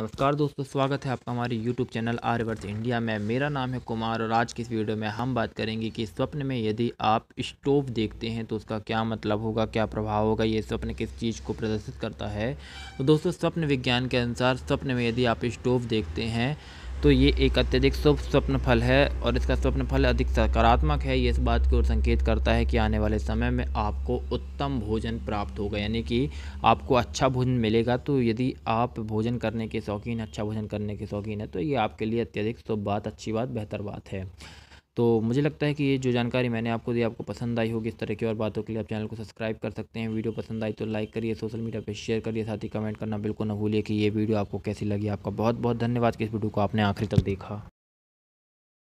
नमस्कार दोस्तों स्वागत है आपका हमारे YouTube चैनल आर्यवर्त इंडिया में मेरा नाम है कुमार और आज की इस वीडियो में हम बात करेंगे कि स्वप्न में यदि आप स्टोव देखते हैं तो उसका क्या मतलब होगा क्या प्रभाव होगा ये स्वप्न किस चीज़ को प्रदर्शित करता है तो दोस्तों स्वप्न विज्ञान के अनुसार स्वप्न में यदि आप स्टोव देखते हैं तो ये एक अत्यधिक शुभ स्वप्न फल है और इसका स्वप्न फल अधिक सकारात्मक है ये इस बात की ओर संकेत करता है कि आने वाले समय में आपको उत्तम भोजन प्राप्त होगा यानी कि आपको अच्छा भोजन मिलेगा तो यदि आप भोजन करने के शौकीन अच्छा भोजन करने के शौकीन है तो ये आपके लिए अत्यधिक शुभ बात अच्छी बात बेहतर बात है तो मुझे लगता है कि ये जो जानकारी मैंने आपको दी आपको पसंद आई होगी इस तरह की और बातों के लिए आप चैनल को सब्सक्राइब कर सकते हैं वीडियो पसंद आई तो लाइक करिए सोशल मीडिया पर शेयर करिए साथ ही कमेंट करना बिल्कुल ना भूलिए कि ये वीडियो आपको कैसी लगी आपका बहुत बहुत धन्यवाद कि इस वीडियो को आपने आखिरी तक देखा